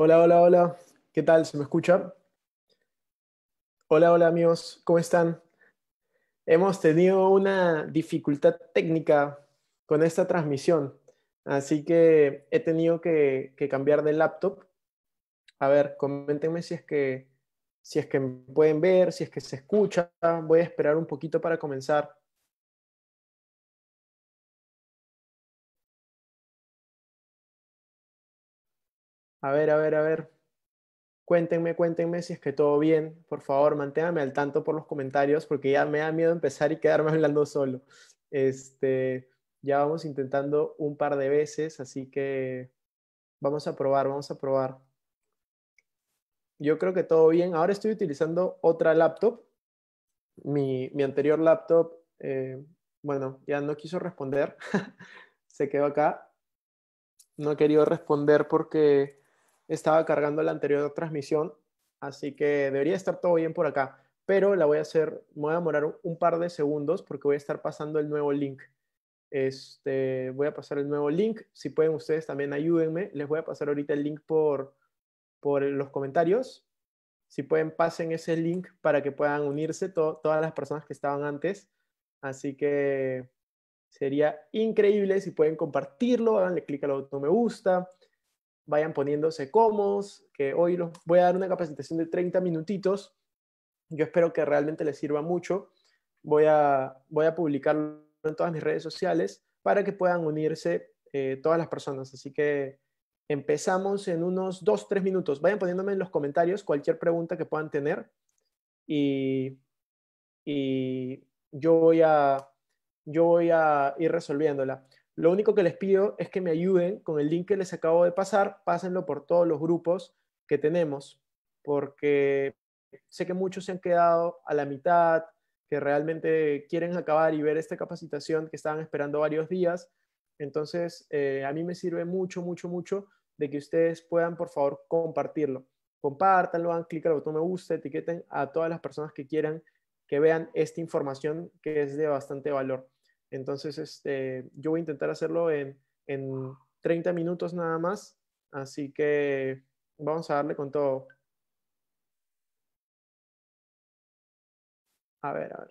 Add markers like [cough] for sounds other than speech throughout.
Hola, hola, hola. ¿Qué tal? ¿Se me escucha? Hola, hola amigos, ¿cómo están? Hemos tenido una dificultad técnica con esta transmisión, así que he tenido que, cambiar de laptop. A ver, comentenme si es que si es que pueden ver, si es que se escucha. Voy a esperar un poquito para comenzar. A ver, a ver, a ver. Cuéntenme, cuéntenme si es que todo bien. Por favor, manténganme al tanto por los comentarios porque ya me da miedo empezar y quedarme [laughs] hablando solo. Este, ya vamos intentando un par de veces, así que vamos a probar, vamos a probar. Yo creo que todo bien. Ahora estoy utilizando otra laptop. Mi, mi anterior laptop, eh, bueno, ya no quiso responder. [laughs] Se quedó acá. No ha querido responder porque estaba cargando la anterior transmisión, así que debería estar todo bien por acá, pero la voy a hacer, me voy a demorar un, par de segundos porque voy a estar pasando el nuevo link. Este, voy a pasar el nuevo link, si pueden ustedes también ayúdenme, les voy a pasar ahorita el link por, por los comentarios. Si pueden, pasen ese link para que puedan unirse todas las personas que estaban antes. Así que sería increíble si pueden compartirlo, háganle clic al botón me gusta, vayan poniéndose cómodos, que hoy los voy a dar una capacitación de 30 minutitos. Yo espero que realmente les sirva mucho. Voy a, voy a publicarlo en todas mis redes sociales para que puedan unirse eh, todas las personas. Así que empezamos en unos 2, 3 minutos. Vayan poniéndome en los comentarios cualquier pregunta que puedan tener y, y yo, voy a, yo voy a ir resolviéndola. Lo único que les pido es que me ayuden con el link que les acabo de pasar, pásenlo por todos los grupos que tenemos, porque sé que muchos se han quedado a la mitad, que realmente quieren acabar y ver esta capacitación que estaban esperando varios días. Entonces, eh, a mí me sirve mucho, mucho, mucho de que ustedes puedan, por favor, compartirlo. Compártanlo, hagan clic al botón me gusta, etiqueten a todas las personas que quieran que vean esta información que es de bastante valor. Entonces, este, yo voy a intentar hacerlo en, en 30 minutos nada más. Así que vamos a darle con todo. A ver, a ver.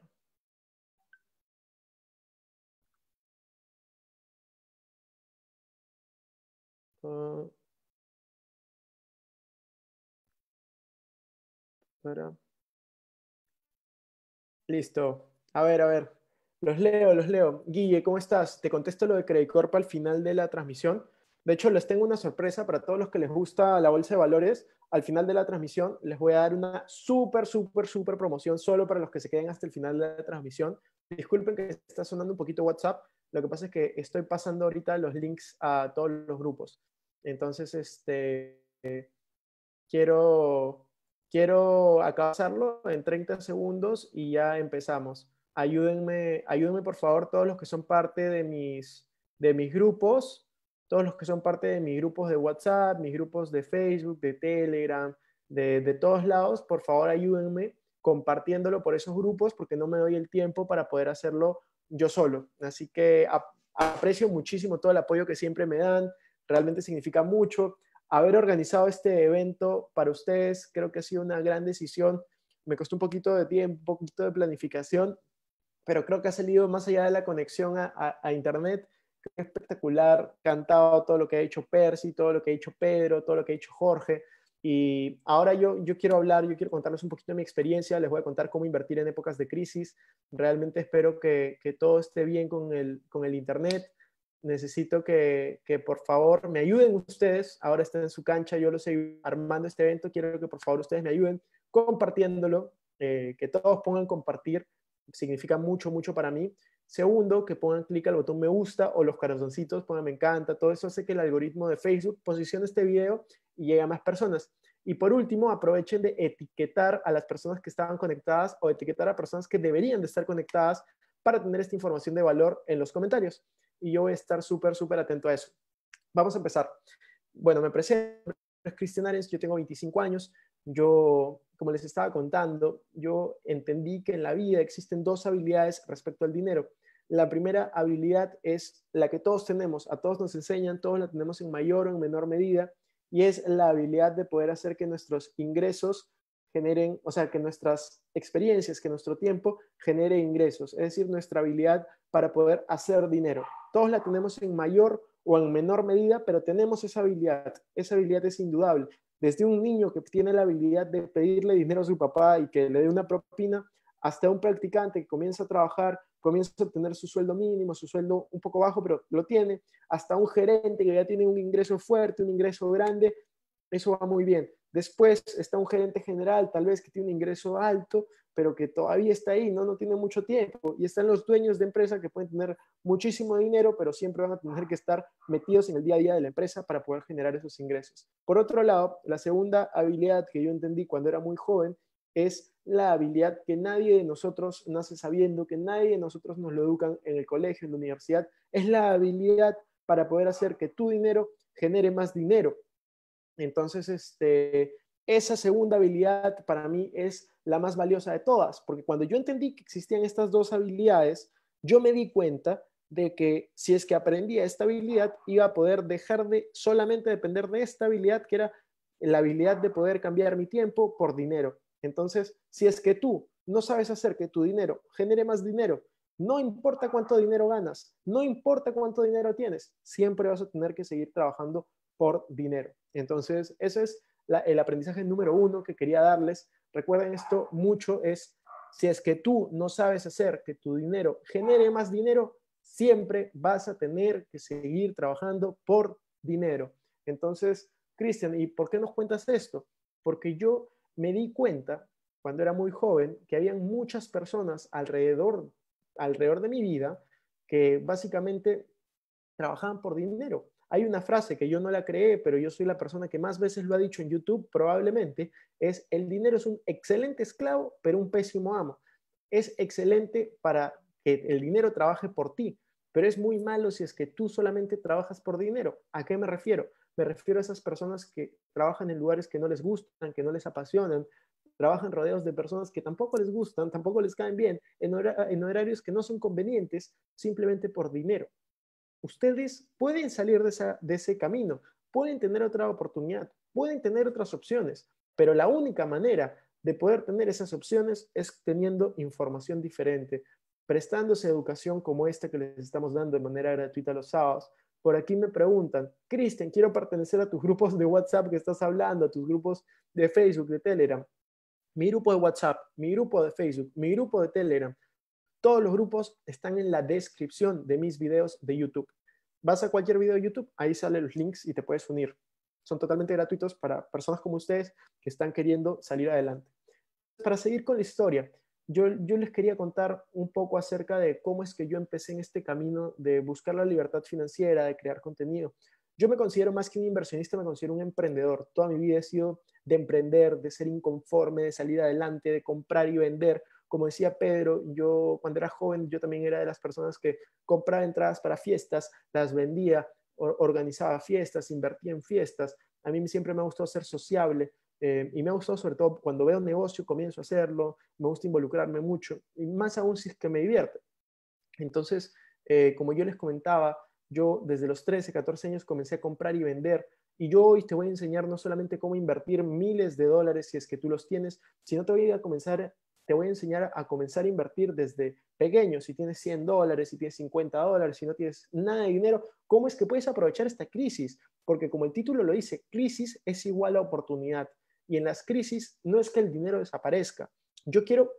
Ah. Listo. A ver, a ver. Los leo, los leo. Guille, ¿cómo estás? Te contesto lo de Corp al final de la transmisión. De hecho, les tengo una sorpresa para todos los que les gusta la bolsa de valores. Al final de la transmisión les voy a dar una súper, súper, súper promoción solo para los que se queden hasta el final de la transmisión. Disculpen que está sonando un poquito WhatsApp. Lo que pasa es que estoy pasando ahorita los links a todos los grupos. Entonces, este, quiero, quiero acabarlo en 30 segundos y ya empezamos ayúdenme, ayúdenme por favor todos los que son parte de mis, de mis grupos, todos los que son parte de mis grupos de WhatsApp, mis grupos de Facebook, de Telegram, de, de todos lados, por favor ayúdenme compartiéndolo por esos grupos porque no me doy el tiempo para poder hacerlo yo solo. Así que aprecio muchísimo todo el apoyo que siempre me dan, realmente significa mucho. Haber organizado este evento para ustedes creo que ha sido una gran decisión. Me costó un poquito de tiempo, un poquito de planificación, pero creo que ha salido más allá de la conexión a, Internet. espectacular, cantado todo lo que ha hecho Percy, todo lo que ha hecho Pedro, todo lo que ha hecho Jorge. Y ahora yo, yo quiero hablar, yo quiero contarles un poquito de mi experiencia, les voy a contar cómo invertir en épocas de crisis. Realmente espero que, que todo esté bien con el, con el Internet. Necesito que, por favor me ayuden ustedes. Ahora están en su cancha, yo lo estoy armando este evento. Quiero que por favor ustedes me ayuden compartiéndolo, eh, que todos pongan compartir significa mucho, mucho para mí. Segundo, que pongan clic al botón me gusta o los corazoncitos, pongan me encanta. Todo eso hace que el algoritmo de Facebook posicione este video y llegue a más personas. Y por último, aprovechen de etiquetar a las personas que estaban conectadas o etiquetar a personas que deberían de estar conectadas para tener esta información de valor en los comentarios. Y yo voy a estar súper, súper atento a eso. Vamos a empezar. Bueno, me presento, es Cristian Ares, yo tengo 25 años, yo como les estaba contando, yo entendí que en la vida existen dos habilidades respecto al dinero. La primera habilidad es la que todos tenemos, a todos nos enseñan, todos la tenemos en mayor o en menor medida, y es la habilidad de poder hacer que nuestros ingresos generen, o sea, que nuestras experiencias, que nuestro tiempo genere ingresos, es decir, nuestra habilidad para poder hacer dinero. Todos la tenemos en mayor o en menor medida, pero tenemos esa habilidad, esa habilidad es indudable, desde un niño que tiene la habilidad de pedirle dinero a su papá y que le dé una propina, hasta un practicante que comienza a trabajar, comienza a obtener su sueldo mínimo, su sueldo un poco bajo, pero lo tiene, hasta un gerente que ya tiene un ingreso fuerte, un ingreso grande, eso va muy bien. Después está un gerente general, tal vez que tiene un ingreso alto, pero que todavía está ahí, ¿no? no tiene mucho tiempo. Y están los dueños de empresa que pueden tener muchísimo dinero, pero siempre van a tener que estar metidos en el día a día de la empresa para poder generar esos ingresos. Por otro lado, la segunda habilidad que yo entendí cuando era muy joven es la habilidad que nadie de nosotros nace sabiendo, que nadie de nosotros nos lo educan en el colegio, en la universidad, es la habilidad para poder hacer que tu dinero genere más dinero. Entonces, este, esa segunda habilidad para mí es la más valiosa de todas, porque cuando yo entendí que existían estas dos habilidades, yo me di cuenta de que si es que aprendía esta habilidad, iba a poder dejar de solamente depender de esta habilidad, que era la habilidad de poder cambiar mi tiempo por dinero. Entonces, si es que tú no sabes hacer que tu dinero genere más dinero, no importa cuánto dinero ganas, no importa cuánto dinero tienes, siempre vas a tener que seguir trabajando por dinero. Entonces, ese es el aprendizaje número uno que quería darles. Recuerden esto mucho, es si es que tú no sabes hacer que tu dinero genere más dinero, siempre vas a tener que seguir trabajando por dinero. Entonces, Cristian, ¿y por qué nos cuentas esto? Porque yo me di cuenta cuando era muy joven que había muchas personas alrededor, alrededor de mi vida que básicamente trabajaban por dinero. Hay una frase que yo no la creé, pero yo soy la persona que más veces lo ha dicho en YouTube, probablemente, es el dinero es un excelente esclavo, pero un pésimo amo. Es excelente para que el dinero trabaje por ti, pero es muy malo si es que tú solamente trabajas por dinero. ¿A qué me refiero? Me refiero a esas personas que trabajan en lugares que no les gustan, que no les apasionan, trabajan rodeados de personas que tampoco les gustan, tampoco les caen bien, en, horarios que no son convenientes, simplemente por dinero ustedes pueden salir de, ese camino, pueden tener otra oportunidad, pueden tener otras opciones, pero la única manera de poder tener esas opciones es teniendo información diferente, prestándose educación como esta que les estamos dando de manera gratuita los sábados. Por aquí me preguntan, Cristian, quiero pertenecer a tus grupos de WhatsApp que estás hablando, a tus grupos de Facebook, de Telegram. Mi grupo de WhatsApp, mi grupo de Facebook, mi grupo de Telegram. Todos los grupos están en la descripción de mis videos de YouTube. Vas a cualquier video de YouTube, ahí salen los links y te puedes unir. Son totalmente gratuitos para personas como ustedes que están queriendo salir adelante. Para seguir con la historia, yo, les quería contar un poco acerca de cómo es que yo empecé en este camino de buscar la libertad financiera, de crear contenido. Yo me considero más que un inversionista, me considero un emprendedor. Toda mi vida he sido de emprender, de ser inconforme, de salir adelante, de comprar y vender. Como decía Pedro, yo cuando era joven, yo también era de las personas que compraba entradas para fiestas, las vendía, organizaba fiestas, invertía en fiestas. A mí siempre me ha gustado ser sociable eh, y me ha gustado sobre todo cuando veo un negocio, comienzo a hacerlo, me gusta involucrarme mucho y más aún si es que me divierte. Entonces, eh, como yo les comentaba, yo desde los 13, 14 años comencé a comprar y vender. Y yo hoy te voy a enseñar no solamente cómo invertir miles de dólares si es que tú los tienes, sino te voy a comenzar te voy a enseñar a comenzar a invertir desde pequeño, si tienes 100 dólares, si tienes 50 dólares, si no tienes nada de dinero, ¿cómo es que puedes aprovechar esta crisis? Porque como el título lo dice, crisis es igual a oportunidad. Y en las crisis no es que el dinero desaparezca. Yo quiero,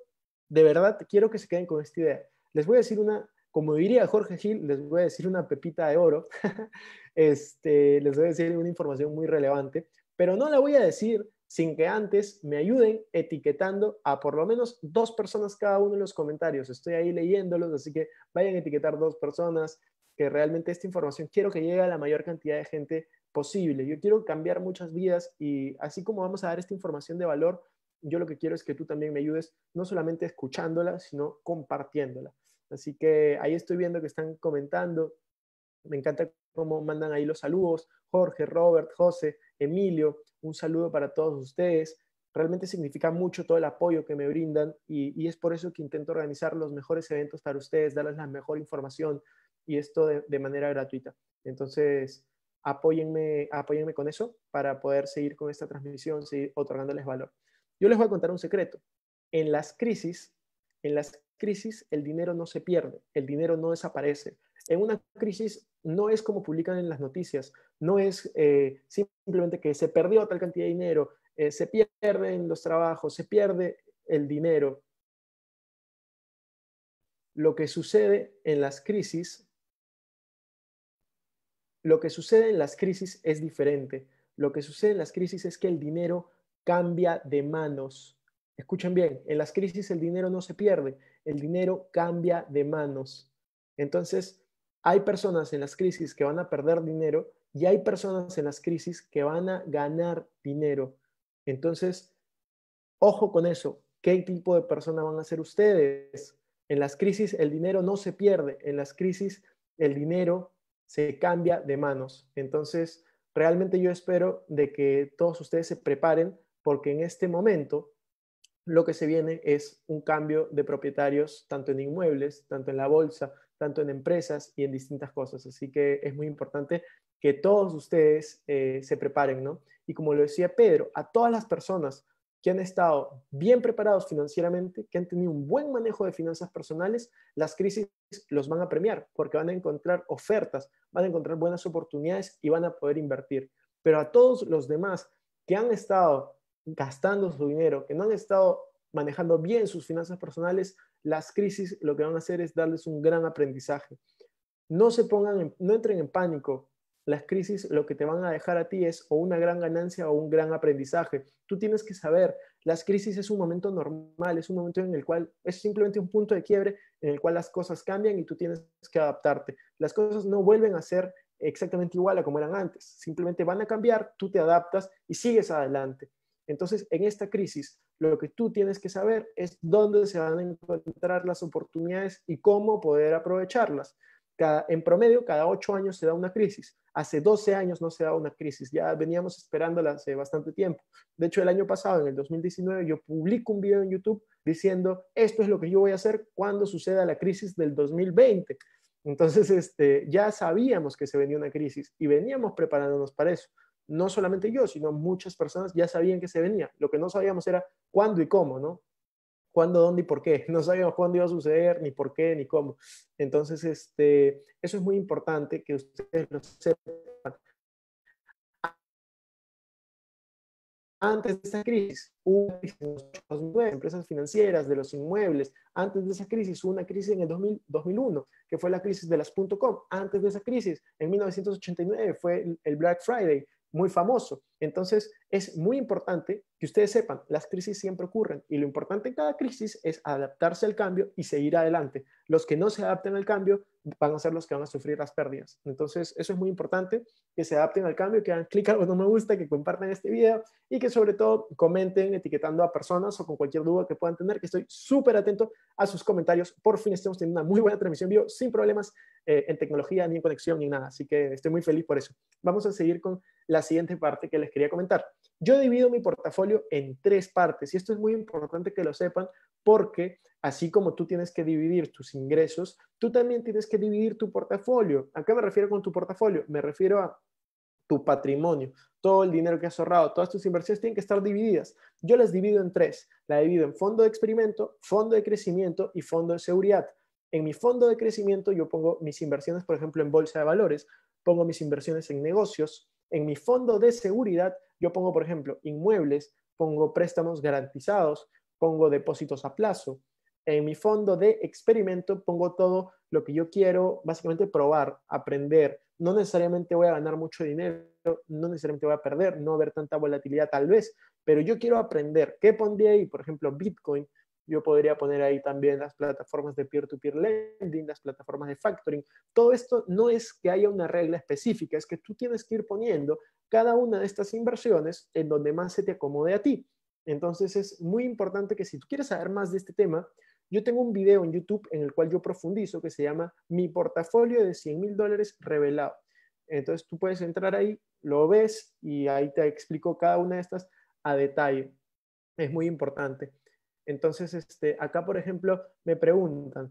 de verdad, quiero que se queden con esta idea. Les voy a decir una, como diría Jorge Gil, les voy a decir una pepita de oro. [laughs] este, les voy a decir una información muy relevante, pero no la voy a decir sin que antes me ayuden etiquetando a por lo menos dos personas cada uno en los comentarios. Estoy ahí leyéndolos, así que vayan a etiquetar dos personas que realmente esta información quiero que llegue a la mayor cantidad de gente posible. Yo quiero cambiar muchas vidas y así como vamos a dar esta información de valor, yo lo que quiero es que tú también me ayudes, no solamente escuchándola, sino compartiéndola. Así que ahí estoy viendo que están comentando. Me encanta cómo mandan ahí los saludos. Jorge, Robert, José, Emilio, un saludo para todos ustedes. Realmente significa mucho todo el apoyo que me brindan y, es por eso que intento organizar los mejores eventos para ustedes, darles la mejor información y esto de, manera gratuita. Entonces, apóyenme, apóyenme con eso para poder seguir con esta transmisión, seguir otorgándoles valor. Yo les voy a contar un secreto. En las crisis, en las crisis el dinero no se pierde, el dinero no desaparece. En una crisis no es como publican en las noticias, no es eh, simplemente que se perdió tal cantidad de dinero, eh, se pierden los trabajos, se pierde el dinero. Lo que sucede en las crisis, lo que sucede en las crisis es diferente. Lo que sucede en las crisis es que el dinero cambia de manos. Escuchen bien, en las crisis el dinero no se pierde, el dinero cambia de manos. Entonces, hay personas en las crisis que van a perder dinero y hay personas en las crisis que van a ganar dinero. Entonces, ojo con eso. ¿Qué tipo de persona van a ser ustedes? En las crisis el dinero no se pierde, en las crisis el dinero se cambia de manos. Entonces, realmente yo espero de que todos ustedes se preparen porque en este momento lo que se viene es un cambio de propietarios tanto en inmuebles, tanto en la bolsa, tanto en empresas y en distintas cosas. Así que es muy importante que todos ustedes eh, se preparen, ¿no? Y como lo decía Pedro, a todas las personas que han estado bien preparados financieramente, que han tenido un buen manejo de finanzas personales, las crisis los van a premiar porque van a encontrar ofertas, van a encontrar buenas oportunidades y van a poder invertir. Pero a todos los demás que han estado gastando su dinero, que no han estado manejando bien sus finanzas personales, las crisis lo que van a hacer es darles un gran aprendizaje. No se pongan, no entren en pánico. Las crisis lo que te van a dejar a ti es o una gran ganancia o un gran aprendizaje. Tú tienes que saber, las crisis es un momento normal, es un momento en el cual es simplemente un punto de quiebre en el cual las cosas cambian y tú tienes que adaptarte. Las cosas no vuelven a ser exactamente igual a como eran antes, simplemente van a cambiar, tú te adaptas y sigues adelante. Entonces, en esta crisis, lo que tú tienes que saber es dónde se van a encontrar las oportunidades y cómo poder aprovecharlas. en promedio, cada ocho años se da una crisis. Hace 12 años no se da una crisis, ya veníamos esperándola hace bastante tiempo. De hecho, el año pasado, en el 2019, yo publico un video en YouTube diciendo, esto es lo que yo voy a hacer cuando suceda la crisis del 2020. Entonces, este, ya sabíamos que se venía una crisis y veníamos preparándonos para eso no solamente yo, sino muchas personas ya sabían que se venía. Lo que no sabíamos era cuándo y cómo, ¿no? Cuándo, dónde y por qué. [laughs] No sabíamos cuándo iba a suceder, ni por qué, ni cómo. Entonces, este, eso es muy importante que ustedes lo sepan. Antes de esta crisis, hubo empresas financieras, de los inmuebles. Antes de esa crisis, hubo una crisis en el 2001, que fue la crisis de las .com. Antes de esa crisis, en 1989, fue el Black Friday muy famoso. Entonces, es muy importante que ustedes sepan, las crisis siempre ocurren y lo importante en cada crisis es adaptarse al cambio y seguir adelante. Los que no se adapten al cambio van a ser los que van a sufrir las pérdidas. Entonces, eso es muy importante, que se adapten al cambio, que hagan clic al botón me gusta, que compartan este video y que sobre todo comenten etiquetando a personas o con cualquier duda que puedan tener, que estoy súper atento a sus comentarios. Por fin estamos teniendo una muy buena transmisión vivo, sin problemas. Eh, en tecnología, ni en conexión, ni nada. Así que estoy muy feliz por eso. Vamos a seguir con la siguiente parte que les quería comentar. Yo divido mi portafolio en tres partes y esto es muy importante que lo sepan porque así como tú tienes que dividir tus ingresos, tú también tienes que dividir tu portafolio. ¿A qué me refiero con tu portafolio? Me refiero a tu patrimonio, todo el dinero que has ahorrado, todas tus inversiones tienen que estar divididas. Yo las divido en tres. La divido en fondo de experimento, fondo de crecimiento y fondo de seguridad. En mi fondo de crecimiento yo pongo mis inversiones, por ejemplo, en bolsa de valores, pongo mis inversiones en negocios. En mi fondo de seguridad yo pongo, por ejemplo, inmuebles, pongo préstamos garantizados, pongo depósitos a plazo. En mi fondo de experimento pongo todo lo que yo quiero, básicamente probar, aprender. No necesariamente voy a ganar mucho dinero, no necesariamente voy a perder, no va haber tanta volatilidad tal vez, pero yo quiero aprender. ¿Qué pondría ahí? Por ejemplo, Bitcoin, yo podría poner ahí también las plataformas de peer-to-peer lending, las plataformas de factoring. Todo esto no es que haya una regla específica, es que tú tienes que ir poniendo cada una de estas inversiones en donde más se te acomode a ti. Entonces es muy importante que si tú quieres saber más de este tema, yo tengo un video en YouTube en el cual yo profundizo que se llama Mi portafolio de 100 mil dólares revelado. Entonces tú puedes entrar ahí, lo ves y ahí te explico cada una de estas a detalle. Es muy importante. Entonces, este, acá, por ejemplo, me preguntan,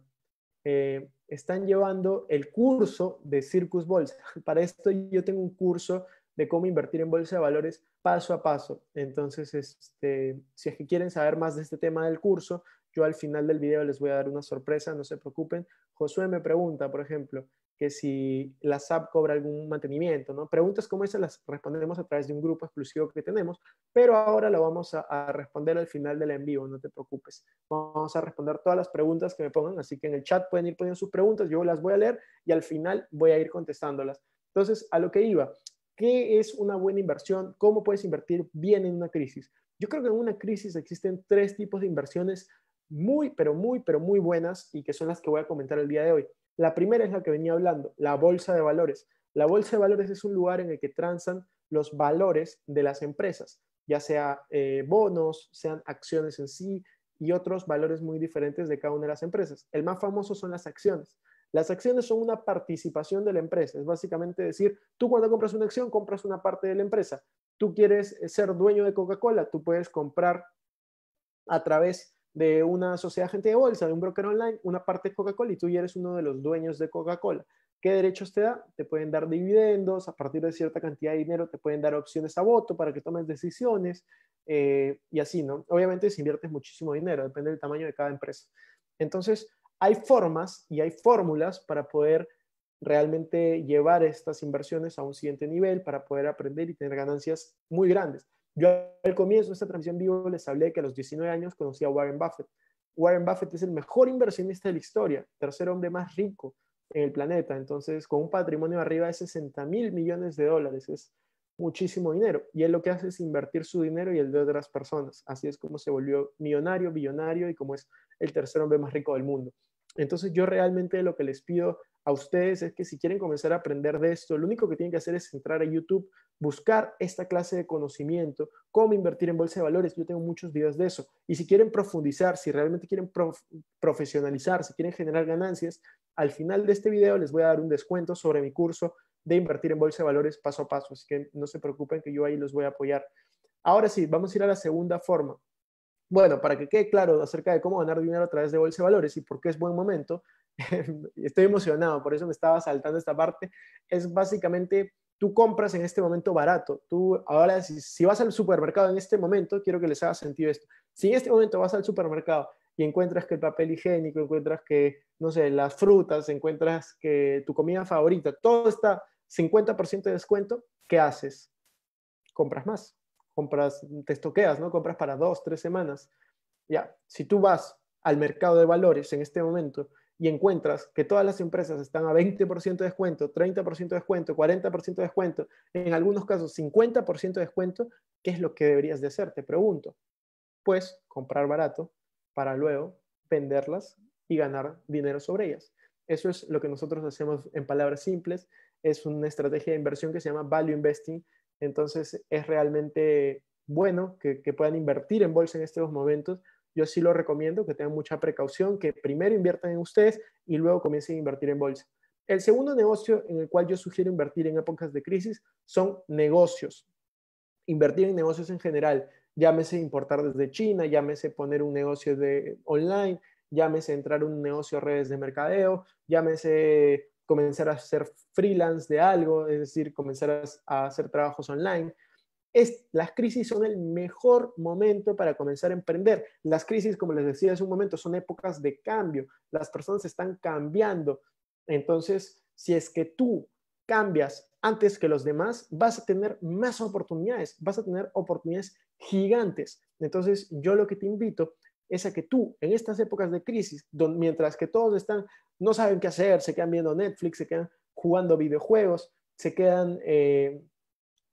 eh, están llevando el curso de Circus Bolsa. [laughs] Para esto yo tengo un curso de cómo invertir en bolsa de valores paso a paso. Entonces, este, si es que quieren saber más de este tema del curso, yo al final del video les voy a dar una sorpresa, no se preocupen. Josué me pregunta, por ejemplo, que si la SAP cobra algún mantenimiento, ¿no? Preguntas como esas las respondemos a través de un grupo exclusivo que tenemos, pero ahora lo vamos a, a, responder al final del en vivo, no te preocupes. Vamos a responder todas las preguntas que me pongan, así que en el chat pueden ir poniendo sus preguntas, yo las voy a leer y al final voy a ir contestándolas. Entonces, a lo que iba, ¿qué es una buena inversión? ¿Cómo puedes invertir bien en una crisis? Yo creo que en una crisis existen tres tipos de inversiones muy, pero muy, pero muy buenas y que son las que voy a comentar el día de hoy. La primera es la que venía hablando, la bolsa de valores. La bolsa de valores es un lugar en el que transan los valores de las empresas, ya sea eh, bonos, sean acciones en sí y otros valores muy diferentes de cada una de las empresas. El más famoso son las acciones. Las acciones son una participación de la empresa. Es básicamente decir, tú cuando compras una acción, compras una parte de la empresa. Tú quieres eh, ser dueño de Coca-Cola, tú puedes comprar a través de de una sociedad de gente de bolsa, de un broker online, una parte de Coca-Cola y tú ya eres uno de los dueños de Coca-Cola. ¿Qué derechos te da? Te pueden dar dividendos, a partir de cierta cantidad de dinero te pueden dar opciones a voto para que tomes decisiones eh, y así, ¿no? Obviamente si inviertes muchísimo dinero, depende del tamaño de cada empresa. Entonces, hay formas y hay fórmulas para poder realmente llevar estas inversiones a un siguiente nivel, para poder aprender y tener ganancias muy grandes. Yo al comienzo de esta transmisión vivo les hablé que a los 19 años conocí a Warren Buffett. Warren Buffett es el mejor inversionista de la historia, tercer hombre más rico en el planeta, entonces con un patrimonio arriba de 60 mil millones de dólares, es muchísimo dinero. Y él lo que hace es invertir su dinero y el de otras personas. Así es como se volvió millonario, billonario y como es el tercer hombre más rico del mundo. Entonces yo realmente lo que les pido a ustedes es que si quieren comenzar a aprender de esto, lo único que tienen que hacer es entrar a YouTube, buscar esta clase de conocimiento, cómo invertir en bolsa de valores. Yo tengo muchos videos de eso. Y si quieren profundizar, si realmente quieren profesionalizar, si quieren generar ganancias, al final de este video les voy a dar un descuento sobre mi curso de invertir en bolsa de valores paso a paso. Así que no se preocupen que yo ahí los voy a apoyar. Ahora sí, vamos a ir a la segunda forma. Bueno, para que quede claro acerca de cómo ganar dinero a través de bolsa de valores y por qué es buen momento, [laughs] estoy emocionado, por eso me estaba saltando esta parte, es básicamente tú compras en este momento barato. Tú ahora, si, si, vas al supermercado en este momento, quiero que les haga sentido esto. Si en este momento vas al supermercado y encuentras que el papel higiénico, encuentras que, no sé, las frutas, encuentras que tu comida favorita, todo está 50% de descuento, ¿qué haces? Compras más, compras, te estoqueas, ¿no? Compras para dos, tres semanas. Ya, si tú vas al mercado de valores en este momento y encuentras que todas las empresas están a 20% de descuento, 30% de descuento, 40% de descuento, en algunos casos 50% de descuento, ¿qué es lo que deberías de hacer? Te pregunto. Pues comprar barato para luego venderlas y ganar dinero sobre ellas. Eso es lo que nosotros hacemos en palabras simples. Es una estrategia de inversión que se llama Value Investing. Entonces es realmente bueno que, que puedan invertir en bolsa en estos momentos yo sí lo recomiendo, que tengan mucha precaución, que primero inviertan en ustedes y luego comiencen a invertir en bolsa. El segundo negocio en el cual yo sugiero invertir en épocas de crisis son negocios. Invertir en negocios en general, llámese importar desde China, llámese poner un negocio de online, llámese entrar un negocio a redes de mercadeo, llámese comenzar a ser freelance de algo, es decir, comenzar a hacer trabajos online, las crisis son el mejor momento para comenzar a emprender. Las crisis, como les decía hace un momento, son épocas de cambio. Las personas están cambiando. Entonces, si es que tú cambias antes que los demás, vas a tener más oportunidades, vas a tener oportunidades gigantes. Entonces, yo lo que te invito es a que tú, en estas épocas de crisis, mientras que todos están, no saben qué hacer, se quedan viendo Netflix, se quedan jugando videojuegos, se quedan eh,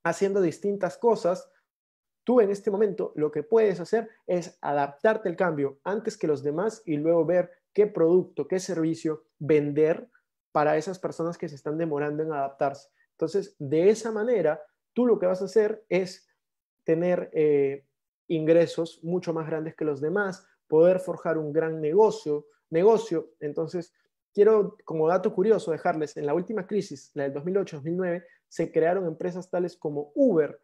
haciendo distintas cosas, tú en este momento lo que puedes hacer es adaptarte al cambio antes que los demás y luego ver qué producto, qué servicio vender para esas personas que se están demorando en adaptarse. Entonces, de esa manera, tú lo que vas a hacer es tener eh, ingresos mucho más grandes que los demás, poder forjar un gran negocio, negocio. Entonces, quiero como dato curioso dejarles, en la última crisis, la del 2008-2009, se crearon empresas tales como Uber,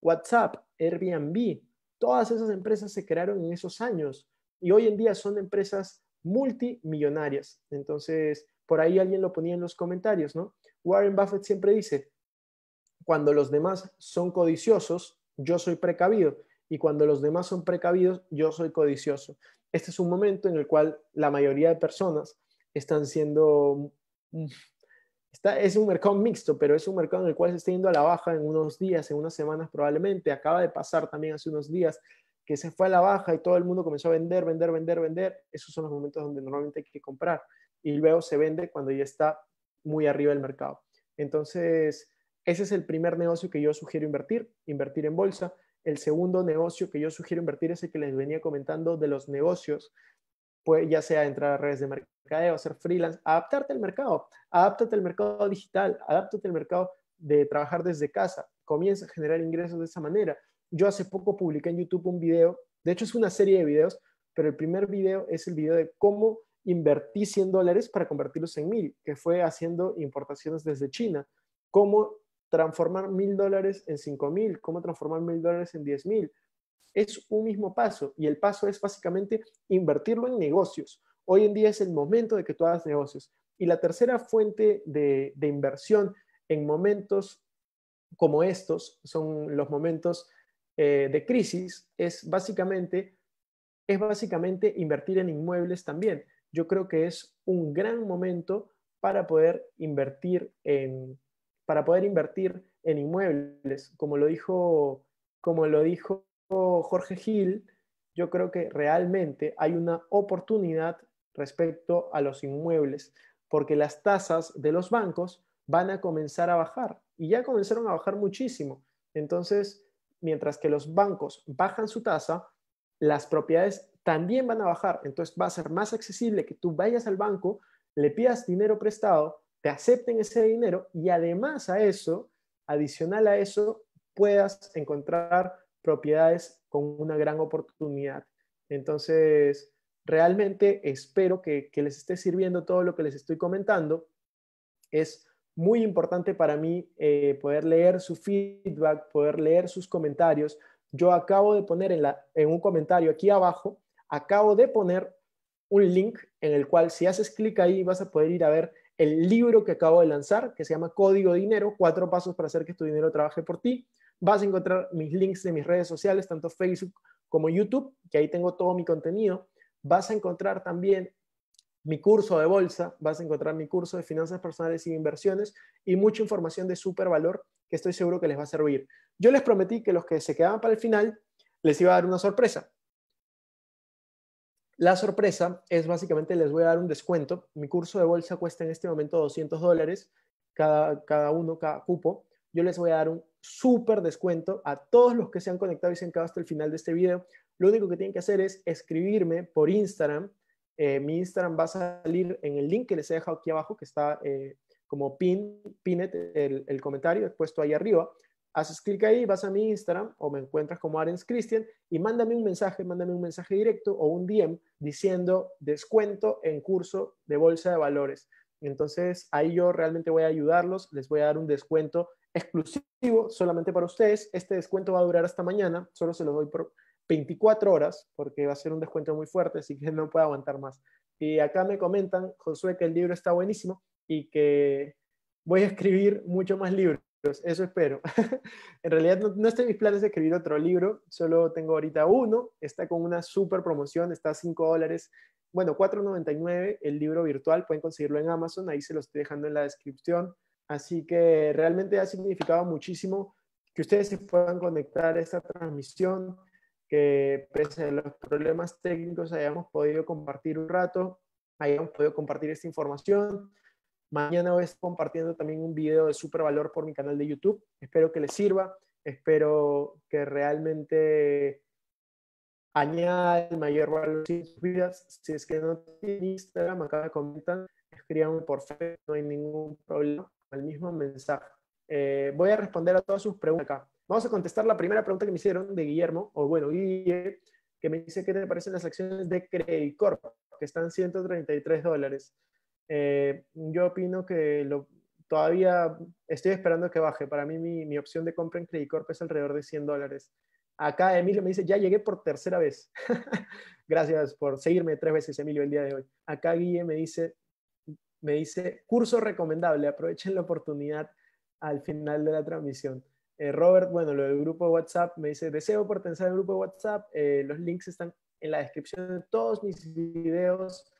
WhatsApp, Airbnb. Todas esas empresas se crearon en esos años y hoy en día son empresas multimillonarias. Entonces, por ahí alguien lo ponía en los comentarios, ¿no? Warren Buffett siempre dice, cuando los demás son codiciosos, yo soy precavido. Y cuando los demás son precavidos, yo soy codicioso. Este es un momento en el cual la mayoría de personas están siendo es un mercado mixto, pero es un mercado en el cual se está yendo a la baja en unos días, en unas semanas probablemente. Acaba de pasar también hace unos días que se fue a la baja y todo el mundo comenzó a vender, vender, vender, vender. Esos son los momentos donde normalmente hay que comprar. Y luego se vende cuando ya está muy arriba el mercado. Entonces, ese es el primer negocio que yo sugiero invertir, invertir en bolsa. El segundo negocio que yo sugiero invertir es el que les venía comentando de los negocios pues ya sea entrar a redes de mercadeo, ser freelance, adaptarte al mercado, adáptate al mercado digital, adáptate al mercado de trabajar desde casa, comienza a generar ingresos de esa manera. Yo hace poco publiqué en YouTube un video, de hecho es una serie de videos, pero el primer video es el video de cómo invertí 100 dólares para convertirlos en 1000, que fue haciendo importaciones desde China, cómo transformar 1000 dólares en 5000, cómo transformar 1000 dólares en 10000, es un mismo paso y el paso es básicamente invertirlo en negocios. Hoy en día es el momento de que tú hagas negocios. Y la tercera fuente de, inversión en momentos como estos, son los momentos eh, de crisis, es básicamente, básicamente invertir en inmuebles también. Yo creo que es un gran momento para poder invertir en, para poder invertir en inmuebles, como lo dijo, como lo dijo Jorge Gil, yo creo que realmente hay una oportunidad respecto a los inmuebles, porque las tasas de los bancos van a comenzar a bajar y ya comenzaron a bajar muchísimo. Entonces, mientras que los bancos bajan su tasa, las propiedades también van a bajar. Entonces, va a ser más accesible que tú vayas al banco, le pidas dinero prestado, te acepten ese dinero y además a eso, adicional a eso, puedas encontrar propiedades con una gran oportunidad. Entonces, realmente espero que, les esté sirviendo todo lo que les estoy comentando. Es muy importante para mí eh, poder leer su feedback, poder leer sus comentarios. Yo acabo de poner en, un comentario aquí abajo, acabo de poner un link en el cual si haces clic ahí vas a poder ir a ver el libro que acabo de lanzar, que se llama Código Dinero, cuatro pasos para hacer que tu dinero trabaje por ti. Vas a encontrar mis links de mis redes sociales, tanto Facebook como YouTube, que ahí tengo todo mi contenido. Vas a encontrar también mi curso de bolsa, vas a encontrar mi curso de finanzas personales y inversiones y mucha información de súper valor que estoy seguro que les va a servir. Yo les prometí que los que se quedaban para el final les iba a dar una sorpresa. La sorpresa es básicamente les voy a dar un descuento. Mi curso de bolsa cuesta en este momento 200 dólares cada, cada uno, cada cupo. Yo les voy a dar un súper descuento a todos los que se han conectado y se han quedado hasta el final de este video. Lo único que tienen que hacer es escribirme por Instagram. Eh, mi Instagram va a salir en el link que les he dejado aquí abajo, que está eh, como pin, pinet el, comentario, expuesto puesto ahí arriba. Haces clic ahí, vas a mi Instagram o me encuentras como Arens Christian y mándame un mensaje, mándame un mensaje directo o un DM diciendo descuento en curso de bolsa de valores. Entonces ahí yo realmente voy a ayudarlos, les voy a dar un descuento exclusivo solamente para ustedes. Este descuento va a durar hasta mañana, solo se lo doy por 24 horas, porque va a ser un descuento muy fuerte, así que [laughs] no puedo aguantar más. Y acá me comentan, Josué, que el libro está buenísimo y que voy a escribir mucho más libros, eso espero. [laughs] en realidad no, estoy en mis planes de escribir otro libro, solo tengo ahorita uno, está con una super promoción, está a 5 dólares, bueno, 4.99 el libro virtual, pueden conseguirlo en Amazon, ahí se los estoy dejando en la descripción. Así que realmente ha significado muchísimo que ustedes se puedan conectar a esta transmisión, que pese a los problemas técnicos hayamos podido compartir un rato, hayamos podido compartir esta información. Mañana voy a estar compartiendo también un video de super valor por mi canal de YouTube. Espero que les sirva, espero que realmente añada el mayor valor a sus vidas. Si es que no tienen Instagram, acá comentan, escríbanme por Facebook, no hay ningún problema el mismo mensaje. Eh, voy a responder a todas sus preguntas Vamos a contestar la primera pregunta que me hicieron de Guillermo, o bueno, Guille, que me dice qué te parecen las acciones de Credit Corp, que están 133 dólares. Eh, yo opino que lo, todavía estoy esperando que baje. Para mí mi, mi opción de compra en Credit Corp es alrededor de 100 dólares. Acá Emilio me dice, ya llegué por tercera vez. [laughs] Gracias por seguirme tres veces, Emilio, el día de hoy. Acá Guille me dice, me dice, curso recomendable, aprovechen la oportunidad al final de la transmisión. Eh, Robert, bueno, lo del grupo de WhatsApp, me dice, deseo pertenecer al grupo de WhatsApp, eh, los links están en la descripción de todos mis videos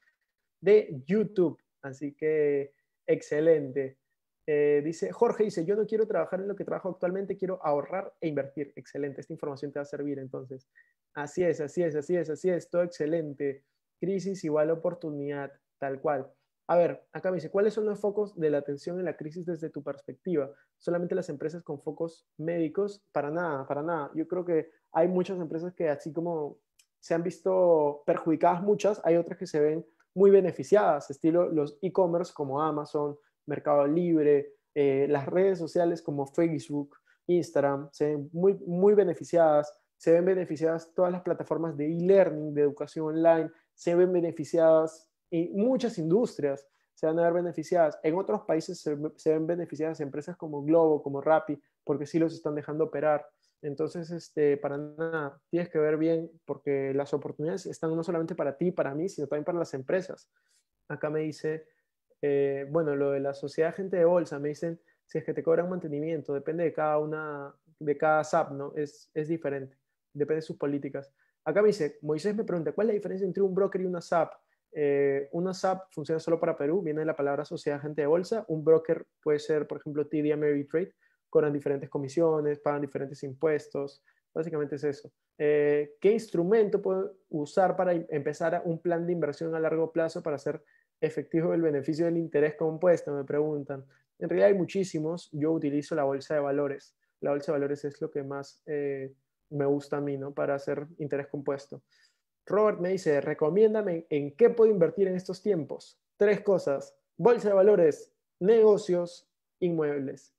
de YouTube, así que excelente. Eh, dice Jorge, dice, yo no quiero trabajar en lo que trabajo actualmente, quiero ahorrar e invertir. Excelente, esta información te va a servir entonces. Así es, así es, así es, así es, todo excelente. Crisis igual oportunidad, tal cual. A ver, acá me dice, ¿cuáles son los focos de la atención en la crisis desde tu perspectiva? ¿Solamente las empresas con focos médicos? Para nada, para nada. Yo creo que hay muchas empresas que así como se han visto perjudicadas muchas, hay otras que se ven muy beneficiadas, estilo los e-commerce como Amazon, Mercado Libre, eh, las redes sociales como Facebook, Instagram, se ven muy, muy beneficiadas, se ven beneficiadas todas las plataformas de e-learning, de educación online, se ven beneficiadas y muchas industrias se van a ver beneficiadas. En otros países se, ven beneficiadas empresas como Globo, como Rappi, porque sí los están dejando operar. Entonces, este, para nada, tienes que ver bien porque las oportunidades están no solamente para ti, para mí, sino también para las empresas. Acá me dice, eh, bueno, lo de la sociedad gente de bolsa, me dicen, si es que te cobran mantenimiento, depende de cada una, de cada SAP, ¿no? Es, es diferente, depende de sus políticas. Acá me dice, Moisés me pregunta, ¿cuál es la diferencia entre un broker y una SAP? Eh, una SAP funciona solo para Perú, viene de la palabra sociedad gente de bolsa. Un broker puede ser, por ejemplo, TD Ameritrade, cobran diferentes comisiones, pagan diferentes impuestos. Básicamente es eso. Eh, ¿Qué instrumento puedo usar para em-, empezar un plan de inversión a largo plazo para hacer efectivo el beneficio del interés compuesto? Me preguntan. En realidad hay muchísimos. Yo utilizo la bolsa de valores. La bolsa de valores es lo que más eh, me gusta a mí, ¿no? Para hacer interés compuesto. Robert me dice, recomiéndame en qué puedo invertir en estos tiempos. Tres cosas, bolsa de valores, negocios, inmuebles.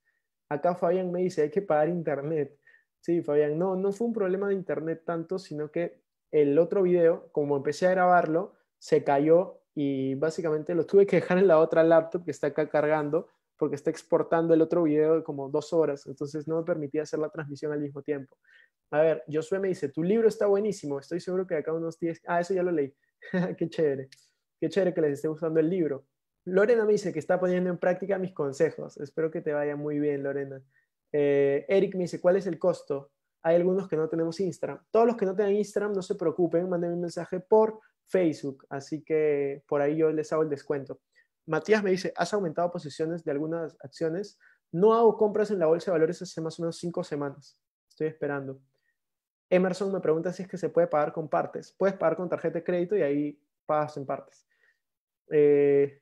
Acá Fabián me dice, hay que pagar internet. Sí, Fabián, no, no fue un problema de internet tanto, sino que el otro video, como empecé a grabarlo, se cayó y básicamente lo tuve que dejar en la otra laptop que está acá cargando porque está exportando el otro video de como dos horas, entonces no me permitía hacer la transmisión al mismo tiempo. A ver, Josué me dice, tu libro está buenísimo, estoy seguro que acá unos 10... Ah, eso ya lo leí. [laughs] qué chévere, qué chévere que les esté gustando el libro. Lorena me dice que está poniendo en práctica mis consejos. Espero que te vaya muy bien, Lorena. Eh, Eric me dice, ¿cuál es el costo? Hay algunos que no tenemos Instagram. Todos los que no tengan Instagram, no se preocupen, manden un mensaje por Facebook. Así que por ahí yo les hago el descuento. Matías me dice, has aumentado posiciones de algunas acciones. No hago compras en la bolsa de valores hace más o menos cinco semanas. Estoy esperando. Emerson me pregunta si es que se puede pagar con partes. Puedes pagar con tarjeta de crédito y ahí pagas en partes. Eh,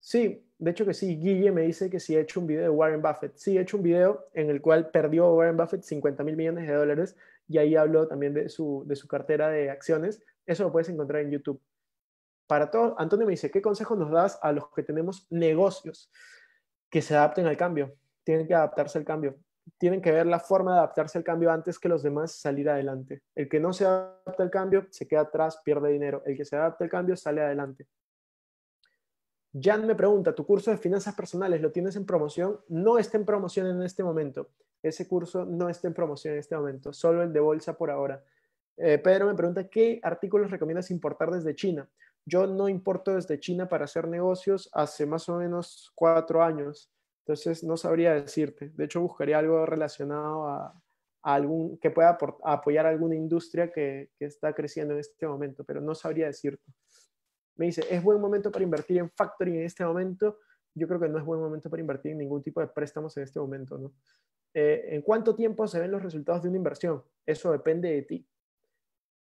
sí, de hecho que sí. Guille me dice que sí he hecho un video de Warren Buffett. Sí he hecho un video en el cual perdió Warren Buffett 50 mil millones de dólares y ahí habló también de su, de su cartera de acciones. Eso lo puedes encontrar en YouTube para todos, Antonio me dice, ¿qué consejo nos das a los que tenemos negocios que se adapten al cambio? Tienen que adaptarse al cambio. Tienen que ver la forma de adaptarse al cambio antes que los demás salir adelante. El que no se adapta al cambio se queda atrás, pierde dinero. El que se adapta al cambio sale adelante. Jan me pregunta, ¿tu curso de finanzas personales lo tienes en promoción? No está en promoción en este momento. Ese curso no está en promoción en este momento, solo el de bolsa por ahora. Eh, Pedro me pregunta, ¿qué artículos recomiendas importar desde China? yo no importo desde China para hacer negocios hace más o menos cuatro años. Entonces, no sabría decirte. De hecho, buscaría algo relacionado a, algún, que pueda apoyar a alguna industria que, está creciendo en este momento, pero no sabría decirte. Me dice, ¿es buen momento para invertir en factoring en este momento? Yo creo que no es buen momento para invertir en ningún tipo de préstamos en este momento, ¿no? Eh, ¿En cuánto tiempo se ven los resultados de una inversión? Eso depende de ti.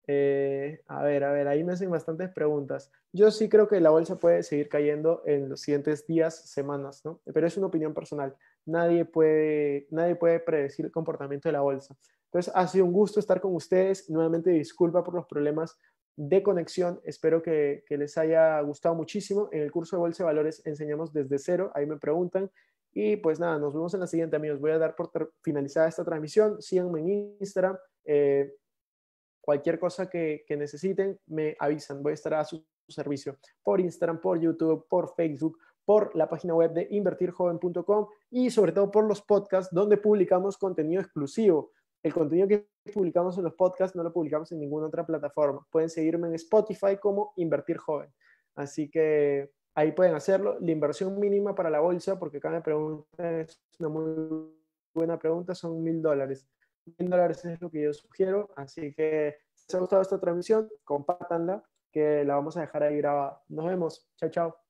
Eh, a ver, a ver, ahí me hacen bastantes preguntas. Yo sí creo que la bolsa puede seguir cayendo en los siguientes días, semanas, ¿no? Pero es una opinión personal. Nadie puede, nadie puede predecir el comportamiento de la bolsa. Entonces, ha sido un gusto estar con ustedes. Nuevamente, disculpa por los problemas de conexión. Espero que, les haya gustado muchísimo. En el curso de Bolsa de Valores enseñamos desde cero. Ahí me preguntan. Y pues nada, nos vemos en la siguiente, amigos. Voy a dar por finalizada esta transmisión. Síganme en Instagram. Eh, Cualquier cosa que, necesiten, me avisan. Voy a estar a su servicio por Instagram, por YouTube, por Facebook, por la página web de invertirjoven.com y sobre todo por los podcasts donde publicamos contenido exclusivo. El contenido que publicamos en los podcasts no lo publicamos en ninguna otra plataforma. Pueden seguirme en Spotify como Invertir Joven. Así que ahí pueden hacerlo. La inversión mínima para la bolsa, porque cada pregunta es una muy buena pregunta, son mil dólares. 100 dólares es lo que yo sugiero. Así que si les ha gustado esta transmisión, compártanla, que la vamos a dejar ahí grabada. Nos vemos. Chao, chao.